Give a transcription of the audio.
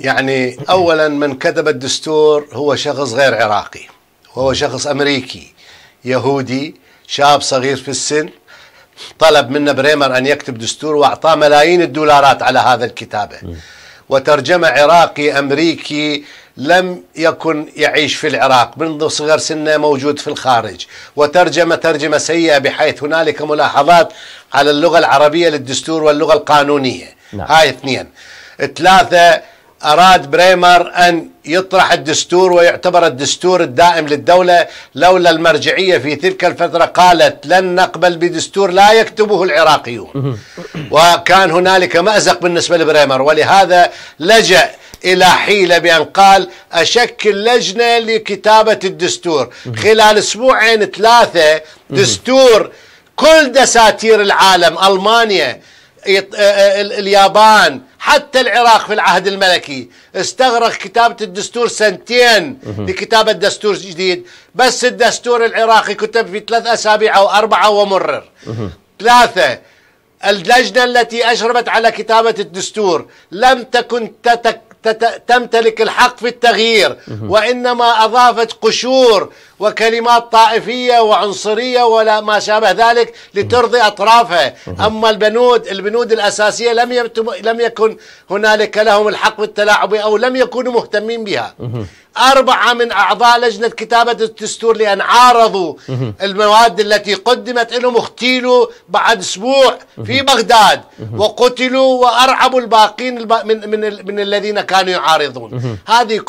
يعني أولا من كتب الدستور هو شخص غير عراقي وهو شخص أمريكي يهودي شاب صغير في السن طلب منا بريمر أن يكتب دستور وأعطاه ملايين الدولارات على هذا الكتابة وترجمة عراقي أمريكي لم يكن يعيش في العراق منذ صغر سنه موجود في الخارج وترجمه ترجمة سيئة بحيث هنالك ملاحظات على اللغة العربية للدستور واللغة القانونية نعم. هاي اثنين ثلاثة أراد بريمر أن يطرح الدستور ويعتبر الدستور الدائم للدولة لولا المرجعية في تلك الفترة قالت لن نقبل بدستور لا يكتبه العراقيون وكان هنالك مأزق بالنسبة لبريمر ولهذا لجأ إلى حيلة بأن قال أشكل لجنة لكتابة الدستور خلال أسبوعين ثلاثة دستور كل دساتير العالم ألمانيا آه، آه، اليابان حتى العراق في العهد الملكي استغرق كتابة الدستور سنتين لكتابة دستور جديد بس الدستور العراقي كتب في ثلاث أسابيع أو أربعة ومرر ثلاثة اللجنة التي أشرفت على كتابة الدستور لم تكن تتك تمتلك الحق في التغيير وإنما أضافت قشور وكلمات طائفية وعنصرية ولا ما شابه ذلك لترضي أطرافها أما البنود البنود الأساسية لم لم يكن هنالك لهم الحق بالتلاعب أو لم يكونوا مهتمين بها أربعة من أعضاء لجنة كتابة الدستور لأن عارضوا المواد التي قدمت لهم اغتيلوا بعد أسبوع في بغداد وقتلوا وأرعبوا الباقين من, من, من الذين كانوا يعارضون هذه